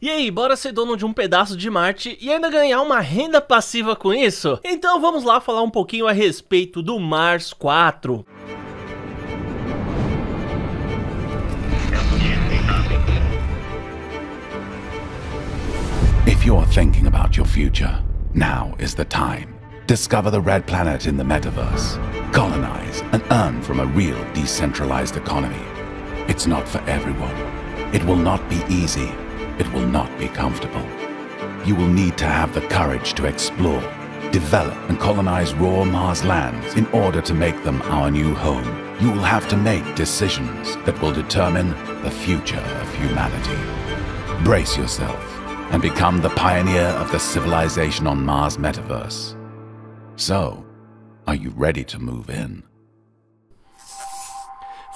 E aí, bora ser dono de um pedaço de Marte e ainda ganhar uma renda passiva com isso? Então vamos lá falar um pouquinho a respeito do Mars 4. If you're thinking about your future, now is the time. Discover the red planet in the metaverse. Colonize and earn from a real decentralized economy. It's not for everyone. It will not be easy. it will not be comfortable. You will need to have the courage to explore, develop, and colonize raw Mars lands in order to make them our new home. You will have to make decisions that will determine the future of humanity. Brace yourself and become the pioneer of the civilization on Mars metaverse. So, are you ready to move in?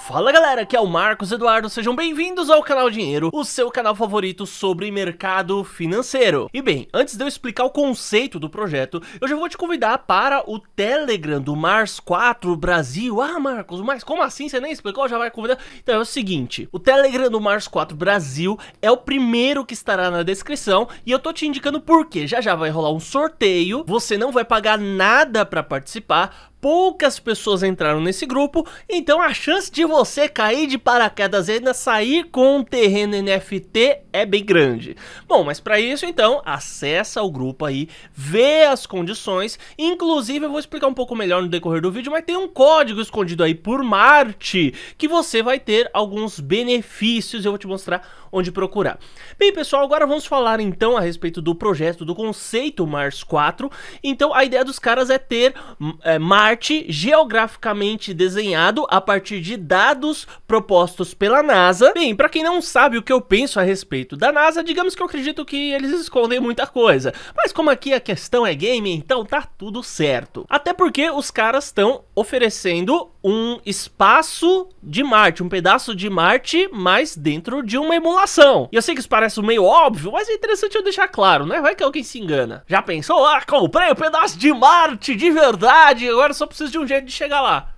Fala galera, aqui é o Marcos Eduardo, sejam bem-vindos ao canal Dinheiro, o seu canal favorito sobre mercado financeiro. E bem, antes de eu explicar o conceito do projeto, eu já vou te convidar para o Telegram do Mars 4 Brasil. Ah, Marcos, mas como assim? Você nem explicou, já vai convidar? Então é o seguinte, o Telegram do Mars 4 Brasil é o primeiro que estará na descrição e eu tô te indicando por quê. Já já vai rolar um sorteio, você não vai pagar nada para participar, poucas pessoas entraram nesse grupo, então a chance de você cair de paraquedas e ainda sair com um terreno NFT é bem grande. Bom, mas para isso então, acessa o grupo aí, vê as condições, inclusive eu vou explicar um pouco melhor no decorrer do vídeo, mas tem um código escondido aí por Marte que você vai ter alguns benefícios, eu vou te mostrar onde procurar. Bem pessoal, agora vamos falar então a respeito do projeto, do conceito Mars 4, então a ideia dos caras é ter hum, é, Mars geograficamente desenhado a partir de dados propostos pela NASA. Bem, para quem não sabe o que eu penso a respeito da NASA, digamos que eu acredito que eles escondem muita coisa. Mas como aqui a questão é game, então tá tudo certo. Até porque os caras estão oferecendo um espaço de Marte, um pedaço de Marte, mas dentro de uma emulação. E eu sei que isso parece meio óbvio, mas é interessante eu deixar claro, né? Vai que alguém se engana. Já pensou? Ah, comprei o um pedaço de Marte de verdade, agora só só preciso de um jeito de chegar lá.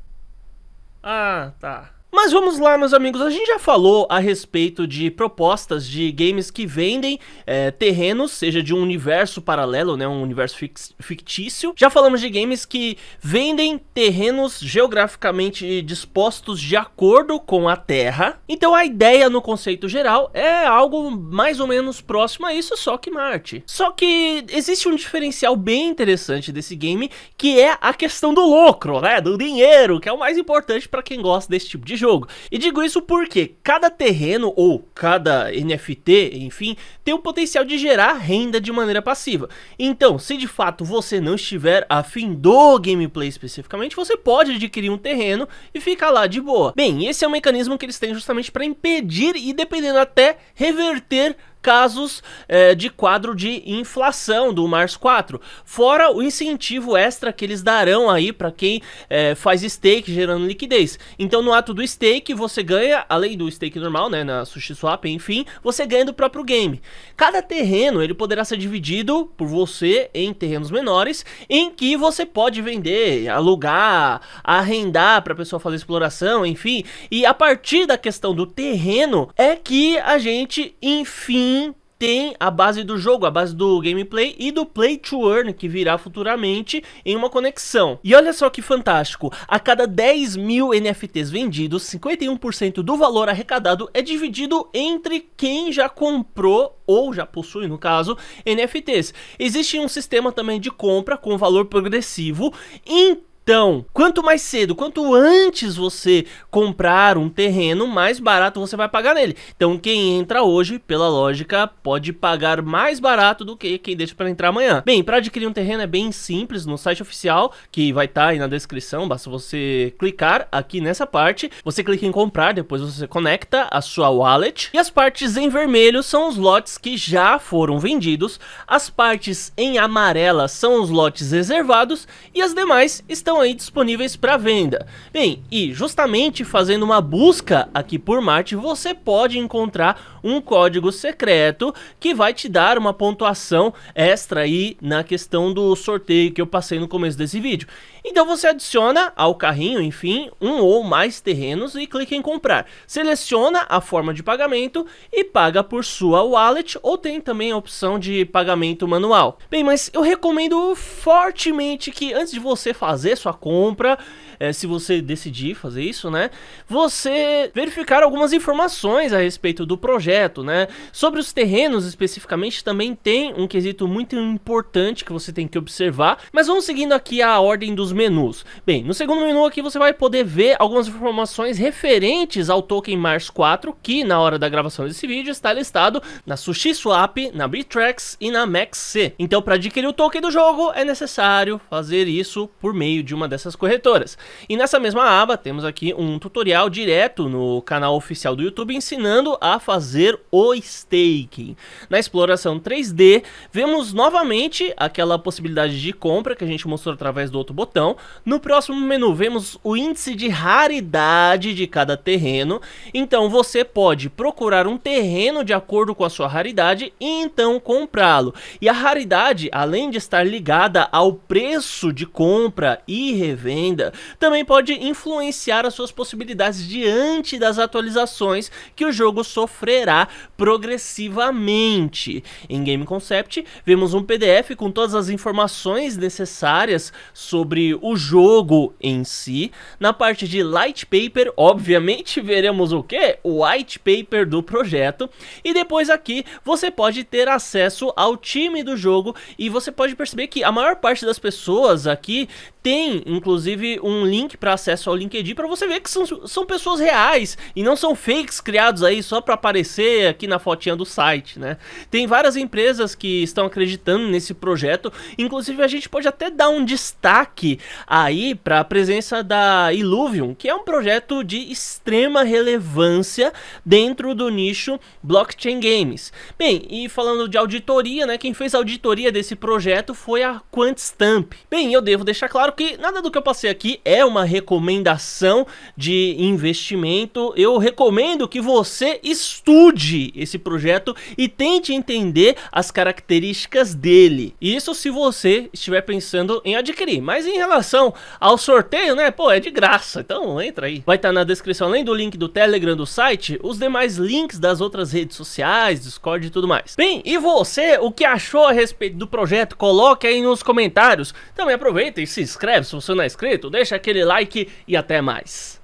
Ah, tá. Mas vamos lá, meus amigos, a gente já falou a respeito de propostas de games que vendem é, terrenos, seja de um universo paralelo, né, um universo fictício. Já falamos de games que vendem terrenos geograficamente dispostos de acordo com a Terra. Então a ideia no conceito geral é algo mais ou menos próximo a isso, só que Marte. Só que existe um diferencial bem interessante desse game, que é a questão do lucro, né, do dinheiro, que é o mais importante para quem gosta desse tipo de jogo jogo. E digo isso porque cada terreno ou cada NFT, enfim, tem o potencial de gerar renda de maneira passiva. Então, se de fato você não estiver afim do gameplay especificamente, você pode adquirir um terreno e ficar lá de boa. Bem, esse é o mecanismo que eles têm justamente para impedir e dependendo até reverter casos é, de quadro de inflação do Mars 4. Fora o incentivo extra que eles darão aí para quem é, faz stake gerando liquidez. Então no ato do stake você ganha, além do stake normal, né, na Sushi Swap, enfim, você ganha do próprio game. Cada terreno ele poderá ser dividido por você em terrenos menores, em que você pode vender, alugar, arrendar para pessoa fazer exploração, enfim. E a partir da questão do terreno é que a gente enfim tem a base do jogo, a base do gameplay e do play to earn que virá futuramente em uma conexão. E olha só que fantástico, a cada 10 mil NFTs vendidos, 51% do valor arrecadado é dividido entre quem já comprou ou já possui, no caso, NFTs. Existe um sistema também de compra com valor progressivo, então, quanto mais cedo, quanto antes você comprar um terreno, mais barato você vai pagar nele. Então, quem entra hoje, pela lógica, pode pagar mais barato do que quem deixa para entrar amanhã. Bem, para adquirir um terreno é bem simples no site oficial, que vai estar tá aí na descrição, basta você clicar aqui nessa parte, você clica em comprar, depois você conecta a sua wallet e as partes em vermelho são os lotes que já foram vendidos, as partes em amarela são os lotes reservados e as demais estão estão aí disponíveis para venda. Bem, e justamente fazendo uma busca aqui por Marte, você pode encontrar um código secreto que vai te dar uma pontuação extra aí na questão do sorteio que eu passei no começo desse vídeo. Então você adiciona ao carrinho, enfim, um ou mais terrenos e clica em comprar. Seleciona a forma de pagamento e paga por sua wallet ou tem também a opção de pagamento manual. Bem, mas eu recomendo fortemente que antes de você fazer sua sua compra, é, se você decidir fazer isso, né? Você verificar algumas informações a respeito do projeto, né? Sobre os terrenos especificamente também tem um quesito muito importante que você tem que observar, mas vamos seguindo aqui a ordem dos menus. Bem, no segundo menu aqui você vai poder ver algumas informações referentes ao token Mars 4, que na hora da gravação desse vídeo está listado na SushiSwap, na Bittrex e na MaxC. Então para adquirir o token do jogo é necessário fazer isso por meio de uma dessas corretoras. E nessa mesma aba temos aqui um tutorial direto no canal oficial do YouTube ensinando a fazer o staking. Na exploração 3D, vemos novamente aquela possibilidade de compra que a gente mostrou através do outro botão. No próximo menu vemos o índice de raridade de cada terreno. Então você pode procurar um terreno de acordo com a sua raridade e então comprá-lo. E a raridade, além de estar ligada ao preço de compra e revenda também pode influenciar as suas possibilidades diante das atualizações que o jogo sofrerá progressivamente. Em Game Concept, vemos um PDF com todas as informações necessárias sobre o jogo em si. Na parte de Light Paper, obviamente, veremos o que? O White Paper do projeto. E depois aqui, você pode ter acesso ao time do jogo e você pode perceber que a maior parte das pessoas aqui tem, inclusive, um link para acesso ao LinkedIn para você ver que são, são pessoas reais e não são fakes criados aí só para aparecer aqui na fotinha do site, né? Tem várias empresas que estão acreditando nesse projeto, inclusive a gente pode até dar um destaque aí para a presença da Illuvium, que é um projeto de extrema relevância dentro do nicho blockchain games. Bem, e falando de auditoria, né, quem fez a auditoria desse projeto foi a QuantStamp. Bem, eu devo deixar claro que nada do que eu passei aqui é uma recomendação de investimento. Eu recomendo que você estude esse projeto e tente entender as características dele. Isso se você estiver pensando em adquirir. Mas em relação ao sorteio, né? Pô, é de graça, então entra aí. Vai estar tá na descrição, além do link do Telegram do site, os demais links das outras redes sociais, Discord e tudo mais. Bem, e você, o que achou a respeito do projeto? Coloque aí nos comentários. Também aproveita e se inscreve inscreve se você não é inscrito, deixa aquele like e até mais.